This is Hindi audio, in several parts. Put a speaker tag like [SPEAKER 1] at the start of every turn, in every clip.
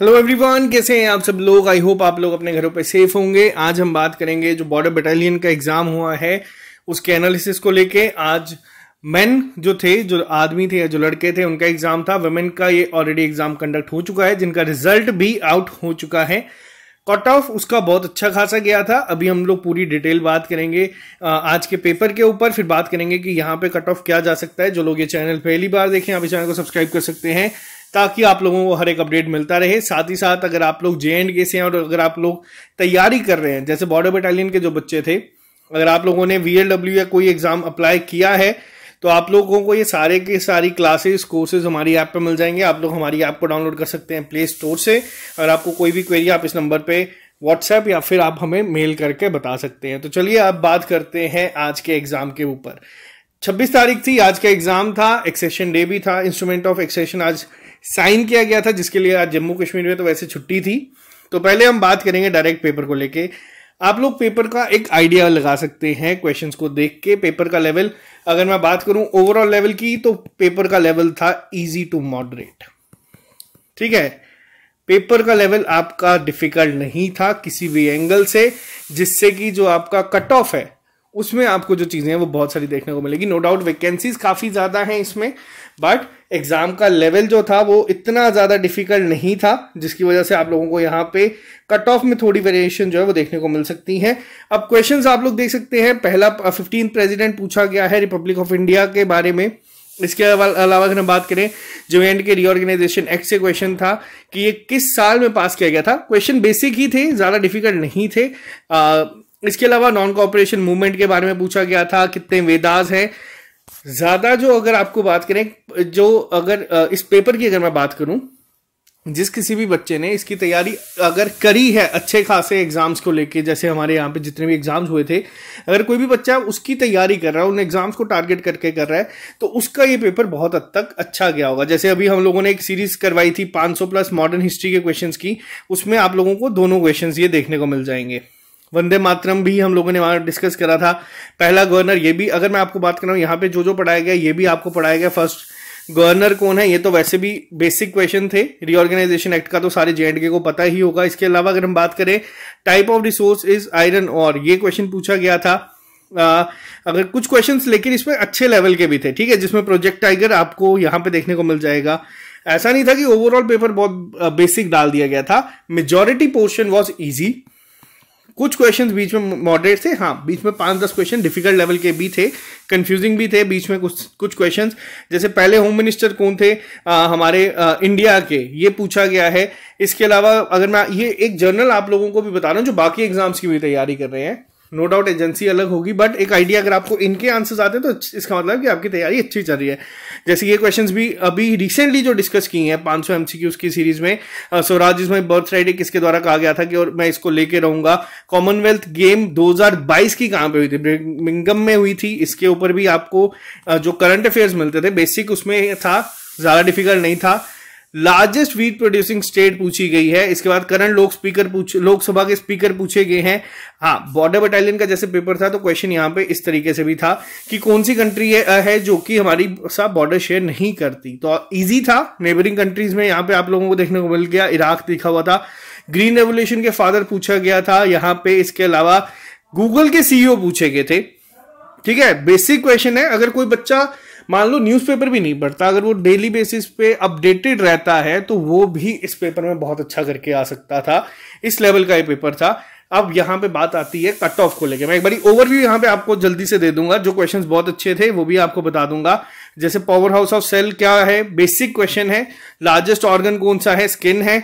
[SPEAKER 1] हेलो एवरीवन कैसे हैं आप सब लोग आई होप आप लोग अपने घरों पे सेफ होंगे आज हम बात करेंगे जो बॉर्डर बटालियन का एग्जाम हुआ है उसके एनालिसिस को लेके आज मेन जो थे जो आदमी थे या जो लड़के थे उनका एग्जाम था वेमेन का ये ऑलरेडी एग्जाम कंडक्ट हो चुका है जिनका रिजल्ट भी आउट हो चुका है कट ऑफ उसका बहुत अच्छा खासा गया था अभी हम लोग पूरी डिटेल बात करेंगे आज के पेपर के ऊपर फिर बात करेंगे कि यहाँ पे कट ऑफ क्या जा सकता है जो लोग ये चैनल पहली बार देखें आप इस चैनल को सब्सक्राइब कर सकते हैं ताकि आप लोगों को हर एक अपडेट मिलता रहे साथ ही साथ अगर आप लोग जे एंड के से हैं और अगर आप लोग तैयारी कर रहे हैं जैसे बॉर्डर बटालियन के जो बच्चे थे अगर आप लोगों ने वी या कोई एग्जाम अप्लाई किया है तो आप लोगों को ये सारे के सारी क्लासेस कोर्सेज हमारी ऐप पर मिल जाएंगे आप लोग हमारी ऐप को डाउनलोड कर सकते हैं प्ले स्टोर से अगर आपको कोई भी क्वेरी आप इस नंबर पे व्हाट्सएप या फिर आप हमें मेल करके बता सकते हैं तो चलिए आप बात करते हैं आज के एग्जाम के ऊपर 26 तारीख थी आज का एग्जाम था एक्सेशन डे भी था इंस्ट्रूमेंट ऑफ एक्सेशन आज साइन किया गया था जिसके लिए आज जम्मू कश्मीर में तो वैसे छुट्टी थी तो पहले हम बात करेंगे डायरेक्ट पेपर को लेके आप लोग पेपर का एक आइडिया लगा सकते हैं क्वेश्चन को देख के पेपर का लेवल अगर मैं बात करूं ओवरऑल लेवल की तो पेपर का लेवल था इजी टू मॉडरेट ठीक है पेपर का लेवल आपका डिफिकल्ट नहीं था किसी भी एंगल से जिससे कि जो आपका कट ऑफ है उसमें आपको जो चीज़ें हैं वो बहुत सारी देखने को मिलेगी नो डाउट वैकेंसीज काफ़ी ज़्यादा हैं इसमें बट एग्ज़ाम का लेवल जो था वो इतना ज़्यादा डिफिकल्ट नहीं था जिसकी वजह से आप लोगों को यहाँ पे कट ऑफ में थोड़ी वेरिएशन जो है वो देखने को मिल सकती हैं अब क्वेश्चन आप लोग देख सकते हैं पहला फिफ्टीन uh, प्रेजिडेंट पूछा गया है रिपब्लिक ऑफ इंडिया के बारे में इसके अलावा अगर हम बात करें जो एंड के रीऑर्गेनाइजेशन एक्ट से क्वेश्चन था कि ये किस साल में पास किया गया था क्वेश्चन बेसिक ही थे ज़्यादा डिफिकल्ट नहीं थे आ, uh, इसके अलावा नॉन कॉपरेशन मूवमेंट के बारे में पूछा गया था कितने वेदाज हैं ज्यादा जो अगर आपको बात करें जो अगर इस पेपर की अगर मैं बात करूं जिस किसी भी बच्चे ने इसकी तैयारी अगर करी है अच्छे खासे एग्जाम्स को लेके जैसे हमारे यहाँ पे जितने भी एग्जाम्स हुए थे अगर कोई भी बच्चा उसकी तैयारी कर रहा है उन एग्जाम्स को टारगेट करके कर रहा है तो उसका ये पेपर बहुत हद तक अच्छा गया होगा जैसे अभी हम लोगों ने एक सीरीज करवाई थी 500 प्लस मॉडर्न हिस्ट्री के क्वेश्चन की उसमें आप लोगों को दोनों क्वेश्चन ये देखने को मिल जाएंगे वंदे मातरम भी हम लोगों ने वहाँ डिस्कस करा था पहला गवर्नर ये भी अगर मैं आपको बात कर रहा हूँ यहाँ पे जो जो पढ़ाया गया ये भी आपको पढ़ाया गया फर्स्ट गवर्नर कौन है ये तो वैसे भी बेसिक क्वेश्चन थे रीऑर्गेनाइजेशन एक्ट का तो सारे जे के को पता ही होगा इसके अलावा अगर हम बात करें type of resource is iron और ये क्वेश्चन पूछा गया था आ, अगर कुछ क्वेश्चन लेकिन इसमें अच्छे लेवल के भी थे ठीक है जिसमें प्रोजेक्ट टाइगर आपको यहाँ पे देखने को मिल जाएगा ऐसा नहीं था कि ओवरऑल पेपर बहुत बेसिक डाल दिया गया था मेजोरिटी पोर्शन वॉज ईजी कुछ क्वेश्चंस बीच में मॉडरेट थे हाँ बीच में पांच दस क्वेश्चन डिफिकल्ट लेवल के भी थे कंफ्यूजिंग भी थे बीच में कुछ कुछ क्वेश्चंस जैसे पहले होम मिनिस्टर कौन थे आ, हमारे आ, इंडिया के ये पूछा गया है इसके अलावा अगर मैं ये एक जर्नल आप लोगों को भी बता रहा हूँ जो बाकी एग्जाम्स की भी तैयारी कर रहे हैं नो डाउट एजेंसी अलग होगी बट एक आइडिया अगर आपको इनके आंसर्स आते हैं तो इसका मतलब कि आपकी तैयारी अच्छी चल रही है जैसे ये क्वेश्चंस भी अभी रिसेंटली जो डिस्कस किए हैं पाँच सौ एम सी की उसकी सीरीज में स्वराज इसमें बर्थ राइडे किसके द्वारा कहा गया था कि और मैं इसको लेके रहूंगा कॉमनवेल्थ गेम 2022 की कहाँ पे हुई थी मिंगम में हुई थी इसके ऊपर भी आपको जो करंट अफेयर्स मिलते थे बेसिक उसमें था ज़्यादा डिफिकल्ट नहीं था लार्जेस्ट वीट प्रोड्यूसिंग स्टेट पूछी गई है इसके बाद करंट लोक स्पीकर लोकसभा के स्पीकर पूछे गए हैं हाँ बॉर्डर बटालियन का जैसे पेपर था तो क्वेश्चन यहाँ पे इस तरीके से भी था कि कौन सी कंट्री है, है जो कि हमारी साथ बॉर्डर शेयर नहीं करती तो इजी था नेबरिंग कंट्रीज में यहाँ पे आप लोगों को देखने को मिल गया इराक दिखा हुआ था ग्रीन रेवोल्यूशन के फादर पूछा गया था यहाँ पे इसके अलावा गूगल के सीईओ पूछे गए थे ठीक है बेसिक क्वेश्चन है अगर कोई बच्चा मान लो न्यूज़पेपर भी नहीं पढ़ता अगर वो डेली बेसिस पे अपडेटेड रहता है तो वो भी इस पेपर में बहुत अच्छा करके आ सकता था इस लेवल का ये पेपर था अब यहाँ पे बात आती है कट ऑफ को लेकर मैं एक बारी ओवरव्यू यहाँ पे आपको जल्दी से दे दूंगा जो क्वेश्चंस बहुत अच्छे थे वो भी आपको बता दूंगा जैसे पावर हाउस ऑफ सेल क्या है बेसिक क्वेश्चन है लार्जेस्ट ऑर्गन कौन सा है स्किन है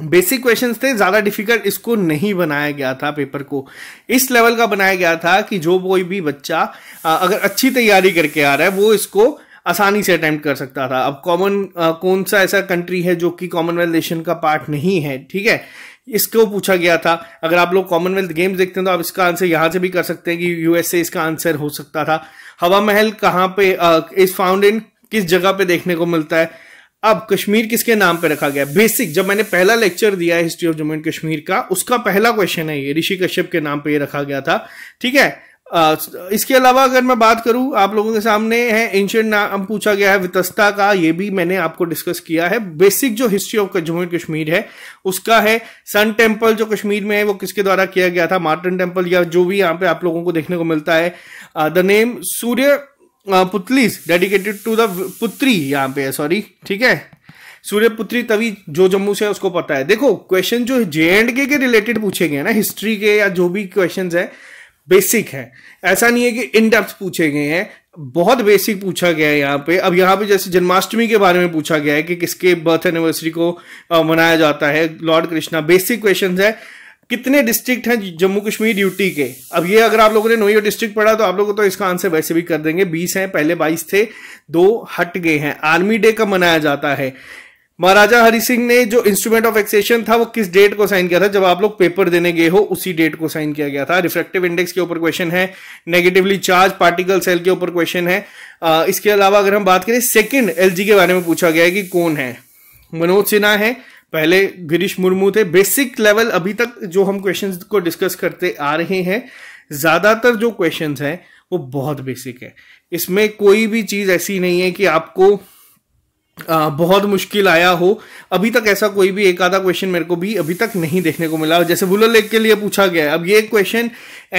[SPEAKER 1] बेसिक क्वेश्चन थे ज़्यादा डिफिकल्ट इसको नहीं बनाया गया था पेपर को इस लेवल का बनाया गया था कि जो कोई भी बच्चा अगर अच्छी तैयारी करके आ रहा है वो इसको आसानी से अटैम्प्ट कर सकता था अब कॉमन कौन सा ऐसा कंट्री है जो कि कॉमनवेल्थ नेशन का पार्ट नहीं है ठीक है इसको पूछा गया था अगर आप लोग कॉमनवेल्थ गेम्स देखते हैं तो आप इसका आंसर यहां से भी कर सकते हैं कि यूएसए इसका आंसर हो सकता था हवा महल कहाँ पे इस फाउंड इन किस जगह पे देखने को मिलता है अब कश्मीर किसके नाम पे रखा गया बेसिक जब मैंने पहला लेक्चर दिया है history of Jammu and Kashmir का उसका पहला क्वेश्चन है ये ऋषि कश्यप के नाम पे ये रखा गया था ठीक है इसके अलावा अगर मैं बात करूं आप लोगों के सामने है एंशियंट नाम पूछा गया है वितस्ता का ये भी मैंने आपको डिस्कस किया है बेसिक जो history of Jammu and Kashmir है उसका है सन टेम्पल जो कश्मीर में है वो किसके द्वारा किया गया था मार्टन टेम्पल या जो भी यहाँ पे आप लोगों को देखने को मिलता है द नेम सूर्य पुतलीस डेडिकेटेड टू द पुत्री यहाँ पे है सॉरी ठीक है सूर्य पुत्री तभी जो जम्मू से है उसको पता है देखो क्वेश्चन जो जे एंड के के रिलेटेड पूछे गए ना हिस्ट्री के या जो भी क्वेश्चन है बेसिक है ऐसा नहीं है कि इन डेप्थ पूछे गए हैं बहुत बेसिक पूछा गया है यहाँ पे अब यहाँ पे जैसे जन्माष्टमी के बारे में पूछा गया है कि किसके बर्थ एनिवर्सरी को मनाया जाता है लॉर्ड कृष्णा बेसिक क्वेश्चन है कितने डिस्ट्रिक्ट हैं जम्मू कश्मीर यूटी के अब ये अगर आप लोगों ने नोयो डिस्ट्रिक्ट पढ़ा तो आप लोगों को तो इसका आंसर वैसे भी कर देंगे बीस हैं पहले बाईस थे दो हट गए हैं आर्मी डे कब मनाया जाता है महाराजा हरि सिंह ने जो इंस्ट्रूमेंट ऑफ एक्सेशन था वो किस डेट को साइन किया था जब आप लोग पेपर देने गए हो उसी डेट को साइन किया गया था रिफ्रेक्टिव इंडेक्स के ऊपर क्वेश्चन है नेगेटिवली चार्ज पार्टिकल सेल के ऊपर क्वेश्चन है आ, इसके अलावा अगर हम बात करें सेकेंड एल के बारे में पूछा गया है कि कौन है मनोज सिन्हा है पहले गिरीश मुर्मू थे बेसिक लेवल अभी तक जो हम क्वेश्चन को डिस्कस करते आ रहे हैं ज़्यादातर जो क्वेश्चन है वो बहुत बेसिक है इसमें कोई भी चीज़ ऐसी नहीं है कि आपको आ, बहुत मुश्किल आया हो अभी तक ऐसा कोई भी एक आधा क्वेश्चन मेरे को भी अभी तक नहीं देखने को मिला जैसे वुलर लेक के लिए पूछा गया है अब ये क्वेश्चन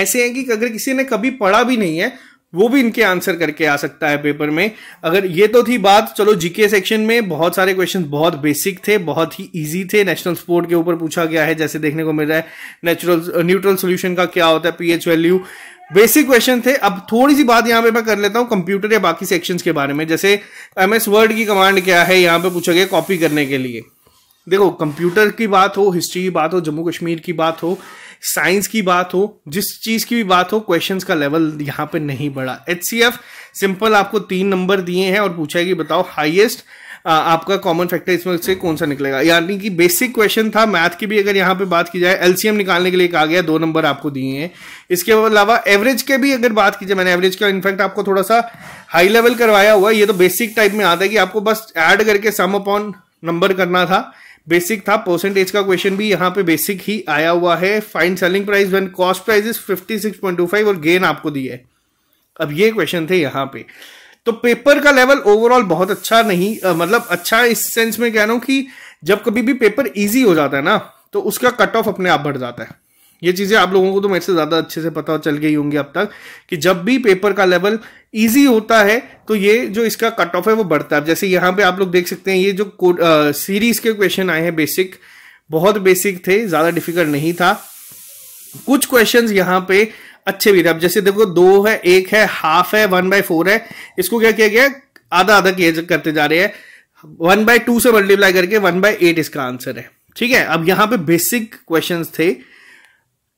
[SPEAKER 1] ऐसे हैं कि अगर किसी ने कभी पढ़ा भी नहीं है वो भी इनके आंसर करके आ सकता है पेपर में अगर ये तो थी बात चलो जीके सेक्शन में बहुत सारे क्वेश्चन बहुत बेसिक थे बहुत ही इजी थे नेशनल स्पोर्ट के ऊपर पूछा गया है जैसे देखने को मिल रहा है नेचुरल न्यूट्रल सोल्यूशन का क्या होता है पीएच वैल्यू बेसिक क्वेश्चन थे अब थोड़ी सी बात यहाँ पे मैं कर लेता हूँ कंप्यूटर या बाकी सेक्शंस के बारे में जैसे एम एस वर्ड की कमांड क्या है यहाँ पे पूछा गया कॉपी करने के लिए देखो कंप्यूटर की बात हो हिस्ट्री की बात हो जम्मू कश्मीर की बात हो साइंस की बात हो जिस चीज की भी बात हो क्वेश्चंस का लेवल यहां पे नहीं बढ़ा एच सिंपल आपको तीन नंबर दिए हैं और पूछा है कि बताओ हाईएस्ट आपका कॉमन फैक्टर इसमें से कौन सा निकलेगा यानी कि बेसिक क्वेश्चन था मैथ की भी अगर यहाँ पे बात की जाए एलसीएम निकालने के लिए कहा गया दो नंबर आपको दिए हैं इसके अलावा एवरेज के भी अगर बात की जाए मैंने एवरेज का इनफैक्ट आपको थोड़ा सा हाई लेवल करवाया हुआ ये तो बेसिक टाइप में आता है कि आपको बस एड करके सम अपॉन नंबर करना था बेसिक था परसेंटेज का क्वेश्चन भी यहाँ पे बेसिक ही आया हुआ है find selling price when cost price is fifty और गेन आपको दी है अब ये क्वेश्चन थे यहाँ पे तो पेपर का लेवल ओवरऑल बहुत अच्छा नहीं आ, मतलब अच्छा इस सेंस में कह रहा हूँ कि जब कभी भी पेपर इजी हो जाता है ना तो उसका कट ऑफ अपने आप बढ़ जाता है ये चीज़ें आप लोगों को तो मेरे से ज़्यादा अच्छे से पता चल गई होंगी अब तक कि जब भी पेपर का लेवल ईजी होता है तो ये जो इसका कट ऑफ है वो बढ़ता है जैसे यहाँ पे आप लोग देख सकते हैं ये जो सीरीज के क्वेश्चन आए हैं बेसिक बहुत बेसिक थे ज़्यादा डिफिकल्ट नहीं था कुछ क्वेश्चन यहाँ पे अच्छे भी थे अब जैसे देखो दो है एक है हाफ है वन बाय फोर है इसको क्या किया गया आधा आधा किया करते जा रहे हैं वन बाय टू से मल्टीप्लाई करके वन बाय एट इसका आंसर है ठीक है अब यहाँ पे बेसिक क्वेश्चंस थे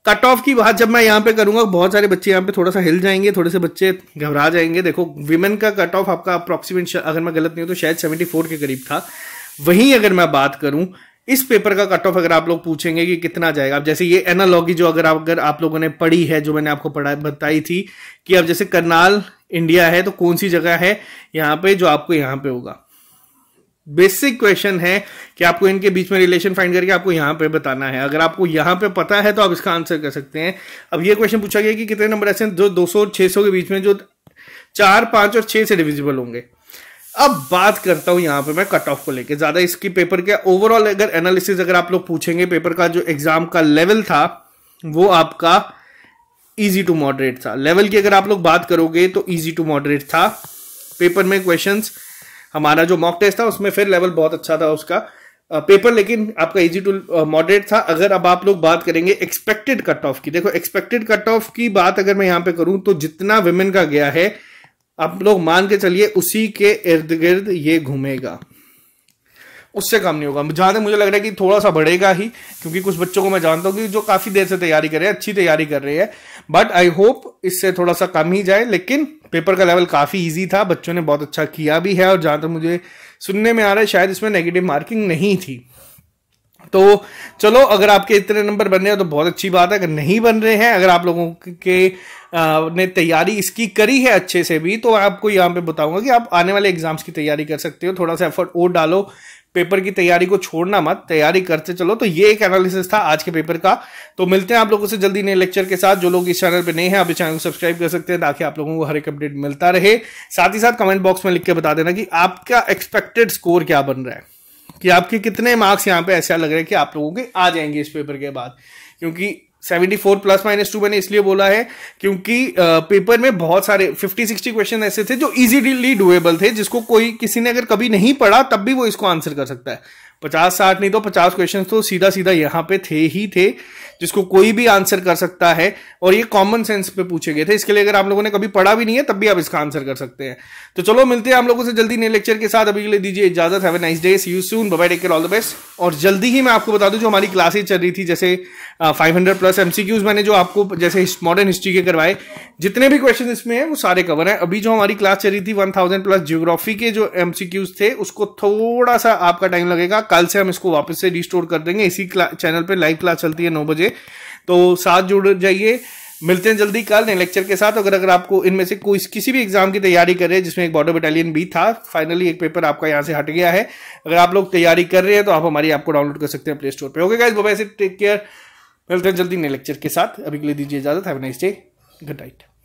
[SPEAKER 1] कट ऑफ की बात जब मैं यहाँ पे करूंगा बहुत सारे बच्चे यहाँ पे थोड़ा सा हिल जाएंगे थोड़े से बच्चे घबरा जाएंगे देखो विमेन का कट ऑफ आपका अप्रॉक्सीमेट अगर मैं गलत नहीं हूँ तो शायद सेवेंटी फोर के करीब था वहीं अगर मैं बात करूँ इस पेपर का कट ऑफ अगर आप लोग पूछेंगे कि कितना जाएगा अब जैसे ये एनालॉगी जो अगर आप अगर आप लोगों ने पढ़ी है जो मैंने आपको पढ़ा बताई थी कि अब जैसे करनाल इंडिया है तो कौन सी जगह है यहाँ पे जो आपको यहाँ पे होगा बेसिक क्वेश्चन है कि आपको इनके बीच में रिलेशन फाइंड करके आपको यहां पे बताना है अगर आपको यहां पे पता है तो आप इसका आंसर कर सकते हैं अब ये क्वेश्चन पूछा गया कि कितने नंबर ऐसे हैं जो 200 और 600 के बीच में जो चार पांच और छह से डिविजिबल होंगे अब बात करता हूं यहां पे मैं कट ऑफ को लेके ज़्यादा इसकी पेपर के ओवरऑल अगर एनालिसिस अगर आप लोग पूछेंगे पेपर का जो एग्ज़ाम का लेवल था वो आपका ईजी टू मॉडरेट था लेवल की अगर आप लोग बात करोगे तो ईजी टू मॉडरेट था पेपर में क्वेश्चंस हमारा जो मॉक टेस्ट था उसमें फिर लेवल बहुत अच्छा था उसका पेपर लेकिन आपका इजी टू मॉडरेट था अगर अब आप लोग बात करेंगे एक्सपेक्टेड कट ऑफ की देखो एक्सपेक्टेड कट ऑफ की बात अगर मैं यहाँ पे करूँ तो जितना विमेन का गया है आप लोग मान के चलिए उसी के इर्द गिर्द ये घूमेगा उससे कम नहीं होगा जहाँ तक मुझे लग रहा है कि थोड़ा सा बढ़ेगा ही क्योंकि कुछ बच्चों को मैं जानता हूँ कि जो काफ़ी देर से तैयारी कर रहे हैं अच्छी तैयारी कर रही है बट आई होप इससे थोड़ा सा कम ही जाए लेकिन पेपर का लेवल काफ़ी ईजी था बच्चों ने बहुत अच्छा किया भी है और जहाँ तक मुझे सुनने में आ रहा है शायद इसमें नेगेटिव मार्किंग नहीं थी तो चलो अगर आपके इतने नंबर बन रहे हैं तो बहुत अच्छी बात है अगर नहीं बन रहे हैं अगर आप लोगों के ने तैयारी इसकी करी है अच्छे से भी तो आपको यहाँ पे बताऊंगा कि आप आने वाले एग्जाम्स की तैयारी कर सकते हो थोड़ा सा एफर्ट और डालो पेपर की तैयारी को छोड़ना मत तैयारी करते चलो तो ये एक एनालिसिस था आज के पेपर का तो मिलते हैं आप लोगों से जल्दी नए लेक्चर के साथ जो लोग इस चैनल पे नए हैं आप इस चैनल को सब्सक्राइब कर सकते हैं ताकि आप लोगों को हर एक अपडेट मिलता रहे साथ ही साथ कमेंट बॉक्स में लिख के बता देना कि आपका एक्सपेक्टेड स्कोर क्या बन रहा है कि आपके कितने मार्क्स यहाँ पे ऐसा लग रहा है कि आप लोगों के आ जाएंगे इस पेपर के बाद क्योंकि seventy four plus minus two मैंने इसलिए बोला है क्योंकि पेपर में बहुत सारे फिफ्टी सिक्सटी क्वेश्चन ऐसे थे जो इजीली डुएबल थे जिसको कोई किसी ने अगर कभी नहीं पढ़ा तब भी वो इसको आंसर कर सकता है पचास साठ नहीं तो पचास क्वेश्चन तो सीधा सीधा यहाँ पे थे ही थे जिसको कोई भी आंसर कर सकता है और ये कॉमन सेंस पे पूछे गए थे इसके लिए अगर आप लोगों ने कभी पढ़ा भी नहीं है तब भी आप इसका आंसर कर सकते हैं तो चलो मिलते हैं आप लोगों से जल्दी नए लेक्चर के साथ अभी के लिए दीजिए इजाजत have nice day see you soon bye take care all the best और जल्दी ही मैं आपको बता दूं जो हमारी क्लासेज चल रही थी जैसे फाइव हंड्रेड प्लस एम मैंने जो आपको जैसे मॉडर्न हिस्ट्री के करवाए जितने भी क्वेश्चन इसमें हैं वो सारे कवर हैं अभी जो हमारी क्लास चल रही थी थाउजेंड प्लस जियोग्राफी के जो एम थे उसको थोड़ा सा आपका टाइम लगेगा कल से हम इसको वापस से रिस्टोर कर देंगे इसी चैनल पर लाइव क्लास चलती है नौ बजे तो साथ जुड़ जाइए मिलते हैं जल्दी कल नए लेक्चर के साथ अगर अगर आपको इनमें से कोई किसी भी एग्जाम की तैयारी कर रहे हैं जिसमें एक बॉर्डर बटालियन भी था फाइनली एक पेपर आपका यहाँ से हट गया है अगर आप लोग तैयारी कर रहे हैं तो आप हमारी आपको डाउनलोड कर सकते हैं प्ले स्टोर पर ओके गाइज वैसे टेक केयर मिलते हैं जल्दी नए लेक्चर के साथ अभी के लिए दीजिए इजाजत have nice day good night